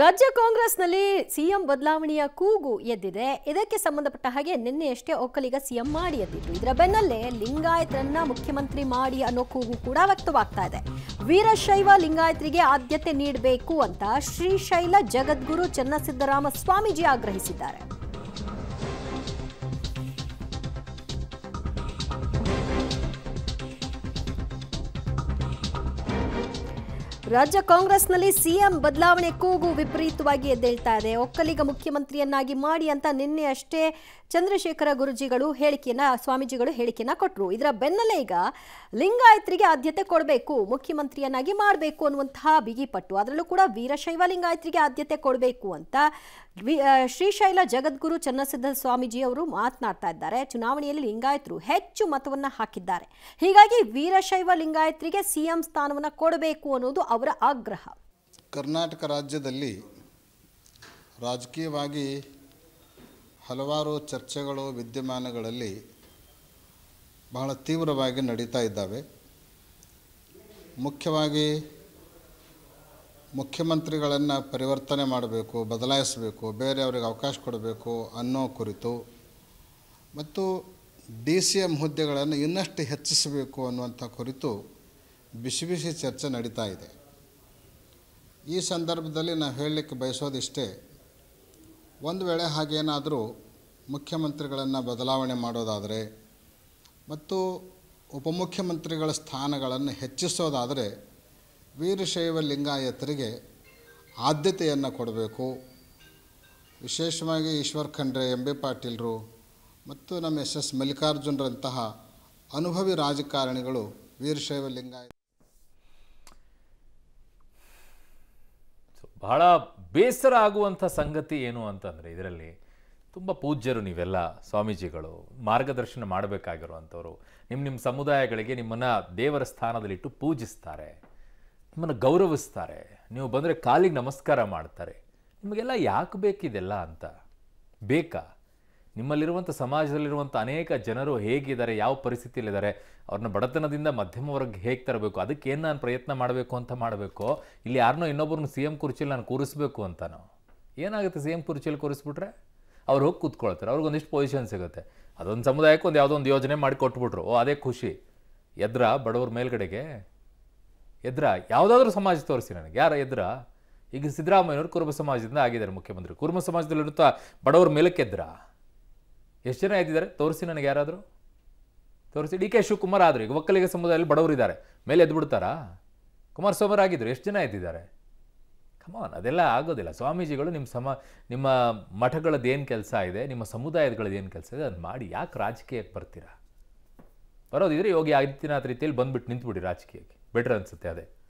ರಾಜ್ಯ ಕಾಂಗ್ರೆಸ್ನಲ್ಲಿ ಸಿಎಂ ಬದಲಾವಣೆಯ ಕೂಗು ಎದ್ದಿದೆ ಇದಕ್ಕೆ ಸಂಬಂಧಪಟ್ಟ ಹಾಗೆ ನಿನ್ನೆಯಷ್ಟೇ ಒಕ್ಕಲಿಗ ಸಿಎಂ ಮಾಡಿ ಎದ್ದಿತ್ತು ಇದರ ಬೆನ್ನಲ್ಲೇ ಲಿಂಗಾಯತರನ್ನ ಮುಖ್ಯಮಂತ್ರಿ ಮಾಡಿ ಅನ್ನೋ ಕೂಗು ಕೂಡ ವ್ಯಕ್ತವಾಗ್ತಾ ಇದೆ ವೀರಶೈವ ಲಿಂಗಾಯತರಿಗೆ ಆದ್ಯತೆ ನೀಡಬೇಕು ಅಂತ ಶ್ರೀಶೈಲ ಜಗದ್ಗುರು ಚನ್ನಸಿದ್ದರಾಮ ಸ್ವಾಮೀಜಿ ಆಗ್ರಹಿಸಿದ್ದಾರೆ ರಾಜ್ಯ ಕಾಂಗ್ರೆಸ್ನಲ್ಲಿ ಸಿಎಂ ಬದಲಾವಣೆ ಕೂಗು ವಿಪರೀತವಾಗಿ ಎದ್ದೇಳ್ತಾ ಇದೆ ಒಕ್ಕಲಿಗ ಮುಖ್ಯಮಂತ್ರಿಯನ್ನಾಗಿ ಮಾಡಿ ಅಂತ ನಿನ್ನೆ ಅಷ್ಟೇ ಚಂದ್ರಶೇಖರ ಗುರುಜಿಗಳು ಹೇಳಿಕೆಯನ್ನ ಸ್ವಾಮೀಜಿಗಳು ಹೇಳಿಕೆಯನ್ನ ಕೊಟ್ಟರು ಇದರ ಬೆನ್ನಲ್ಲೇ ಈಗ ಲಿಂಗಾಯತರಿಗೆ ಆದ್ಯತೆ ಕೊಡಬೇಕು ಮುಖ್ಯಮಂತ್ರಿಯನ್ನಾಗಿ ಮಾಡಬೇಕು ಅನ್ನುವಂತಹ ಬಿಗಿಪಟ್ಟು ಅದರಲ್ಲೂ ಕೂಡ ವೀರಶೈವ ಲಿಂಗಾಯತರಿಗೆ ಆದ್ಯತೆ ಕೊಡಬೇಕು ಅಂತ ಶ್ರೀಶೈಲ ಜಗದ್ಗುರು ಚನ್ನಸಿದ್ಧ ಅವರು ಮಾತನಾಡ್ತಾ ಇದ್ದಾರೆ ಚುನಾವಣೆಯಲ್ಲಿ ಲಿಂಗಾಯತರು ಹೆಚ್ಚು ಮತವನ್ನು ಹಾಕಿದ್ದಾರೆ ಹೀಗಾಗಿ ವೀರಶೈವ ಲಿಂಗಾಯತ್ರಿಗೆ ಸಿಎಂ ಸ್ಥಾನವನ್ನು ಕೊಡಬೇಕು ಅನ್ನೋದು ಅವರ ಆಗ್ರಹ ಕರ್ನಾಟಕ ರಾಜ್ಯದಲ್ಲಿ ರಾಜಕೀಯವಾಗಿ ಹಲವಾರು ಚರ್ಚೆಗಳು ವಿದ್ಯಮಾನಗಳಲ್ಲಿ ಬಹಳ ತೀವ್ರವಾಗಿ ನಡೀತಾ ಇದ್ದಾವೆ ಮುಖ್ಯವಾಗಿ ಮುಖ್ಯಮಂತ್ರಿಗಳನ್ನು ಪರಿವರ್ತನೆ ಮಾಡಬೇಕು ಬದಲಾಯಿಸಬೇಕು ಬೇರೆಯವರಿಗೆ ಅವಕಾಶ ಕೊಡಬೇಕು ಅನ್ನೋ ಕುರಿತು ಮತ್ತು ಡಿ ಸಿ ಎಂ ಹುದ್ದೆಗಳನ್ನು ಇನ್ನಷ್ಟು ಹೆಚ್ಚಿಸಬೇಕು ಅನ್ನುವಂಥ ಕುರಿತು ಬಿಸಿ ಬಿಸಿ ಚರ್ಚೆ ನಡೀತಾ ಇದೆ ಈ ಸಂದರ್ಭದಲ್ಲಿ ನಾವು ಹೇಳಲಿಕ್ಕೆ ಬಯಸೋದಿಷ್ಟೇ ಒಂದು ವೇಳೆ ಹಾಗೇನಾದರೂ ಮುಖ್ಯಮಂತ್ರಿಗಳನ್ನು ಬದಲಾವಣೆ ಮಾಡೋದಾದರೆ ಮತ್ತು ಉಪಮುಖ್ಯಮಂತ್ರಿಗಳ ಸ್ಥಾನಗಳನ್ನು ಹೆಚ್ಚಿಸೋದಾದರೆ ವೀರಶೈವ ಲಿಂಗಾಯತರಿಗೆ ಆದ್ಯತೆಯನ್ನು ಕೊಡಬೇಕು ವಿಶೇಷವಾಗಿ ಈಶ್ವರ್ ಖಂಡ್ರೆ ಎಂ ಬಿ ಪಾಟೀಲ್ರು ಮತ್ತು ನಮ್ಮ ಎಸ್ ಎಸ್ ಮಲ್ಲಿಕಾರ್ಜುನರಂತಹ ಅನುಭವಿ ರಾಜಕಾರಣಿಗಳು ವೀರಶೈವ ಲಿಂಗಾಯತ ಬಹಳ ಬೇಸರ ಆಗುವಂಥ ಸಂಗತಿ ಏನು ಅಂತಂದರೆ ಇದರಲ್ಲಿ ತುಂಬ ಪೂಜ್ಯರು ನೀವೆಲ್ಲ ಸ್ವಾಮೀಜಿಗಳು ಮಾರ್ಗದರ್ಶನ ಮಾಡಬೇಕಾಗಿರುವಂಥವ್ರು ನಿಮ್ಮ ನಿಮ್ಮ ಸಮುದಾಯಗಳಿಗೆ ನಿಮ್ಮನ್ನು ದೇವರ ಸ್ಥಾನದಲ್ಲಿಟ್ಟು ಪೂಜಿಸ್ತಾರೆ ನಿಮ್ಮನ್ನು ಗೌರವಿಸ್ತಾರೆ ನೀವು ಬಂದರೆ ಕಾಲಿಗೆ ನಮಸ್ಕಾರ ಮಾಡ್ತಾರೆ ನಿಮಗೆಲ್ಲ ಯಾಕೆ ಬೇಕಿದೆಲ್ಲ ಅಂತ ಬೇಕಾ ನಿಮ್ಮಲ್ಲಿರುವಂಥ ಸಮಾಜದಲ್ಲಿರುವಂಥ ಅನೇಕ ಜನರು ಹೇಗಿದ್ದಾರೆ ಯಾವ ಪರಿಸ್ಥಿತಿಯಲ್ಲಿದ್ದಾರೆ ಅವ್ರನ್ನ ಬಡತನದಿಂದ ಮಧ್ಯಮ ವರ್ಗ ಹೇಗೆ ತರಬೇಕು ಅದಕ್ಕೇನು ನಾನು ಪ್ರಯತ್ನ ಮಾಡಬೇಕು ಅಂತ ಮಾಡಬೇಕು ಇಲ್ಲಿ ಯಾರನ್ನೋ ಇನ್ನೊಬ್ಬರನ್ನ ಸಿ ಎಂ ಕುರ್ಚಿಲಿ ನಾನು ಕೂರಿಸ್ಬೇಕು ಅಂತ ನಾವು ಏನಾಗುತ್ತೆ ಸಿ ಎಂ ಕುರ್ಚಿಯಲ್ಲಿ ಕೂರಿಸ್ಬಿಟ್ರೆ ಅವ್ರು ಹೋಗಿ ಕೂತ್ಕೊಳ್ತಾರೆ ಅವ್ರಿಗೊಂದಿಷ್ಟು ಪೊಸಿಷನ್ ಸಿಗುತ್ತೆ ಅದೊಂದು ಸಮುದಾಯಕ್ಕೆ ಒಂದು ಯಾವುದೋ ಒಂದು ಯೋಜನೆ ಮಾಡಿ ಕೊಟ್ಬಿಟ್ರು ಓ ಅದೇ ಖುಷಿ ಎದ್ರ ಬಡವ್ರ ಮೇಲ್ಗಡೆಗೆ ಎದ್ರ ಯಾವುದಾದ್ರೂ ಸಮಾಜ ತೋರಿಸಿ ನನಗೆ ಯಾರ ಎದ್ರ ಈಗ ಸಿದ್ದರಾಮಯ್ಯವರು ಕುರುಬ ಸಮಾಜದಿಂದ ಆಗಿದ್ದಾರೆ ಮುಖ್ಯಮಂತ್ರಿ ಕುರುಬ ಸಮಾಜದಲ್ಲಿರುತ್ತಾ ಬಡವ್ರ ಮೇಲಕ್ಕೆ ಎದ್ರಾ ಎಷ್ಟು ಜನ ಎದ್ದಿದ್ದಾರೆ ತೋರಿಸಿ ನನಗೆ ಯಾರಾದರೂ ತೋರಿಸಿ ಡಿ ಕೆ ಶಿವಕುಮಾರ್ ಆದರು ಈಗ ಒಕ್ಕಲಿಗ ಸಮುದಾಯದಲ್ಲಿ ಇದ್ದಾರೆ ಮೇಲೆ ಎದ್ಬಿಡ್ತಾರಾ ಕುಮಾರಸ್ವಾಮಿ ಆಗಿದ್ದರು ಎಷ್ಟು ಜನ ಎದ್ದಿದ್ದಾರೆ ಕಮಾನ್ ಅದೆಲ್ಲ ಆಗೋದಿಲ್ಲ ಸ್ವಾಮೀಜಿಗಳು ನಿಮ್ಮ ಸಮ ನಿಮ್ಮ ಮಠಗಳದ್ದು ಏನು ಕೆಲಸ ಇದೆ ನಿಮ್ಮ ಏನು ಕೆಲಸ ಇದೆ ಅದನ್ನು ಮಾಡಿ ಯಾಕೆ ರಾಜಕೀಯಕ್ಕೆ ಬರ್ತೀರಾ ಬರೋದಿದ್ರೆ ಯೋಗಿ ಆದಿತ್ಯನಾಥ್ ರೀತಿಯಲ್ಲಿ ಬಂದುಬಿಟ್ಟು ನಿಂತುಬಿಡಿ ರಾಜಕೀಯಕ್ಕೆ ಬೆಟ್ರ್ ಅನಿಸುತ್ತೆ ಅದೇ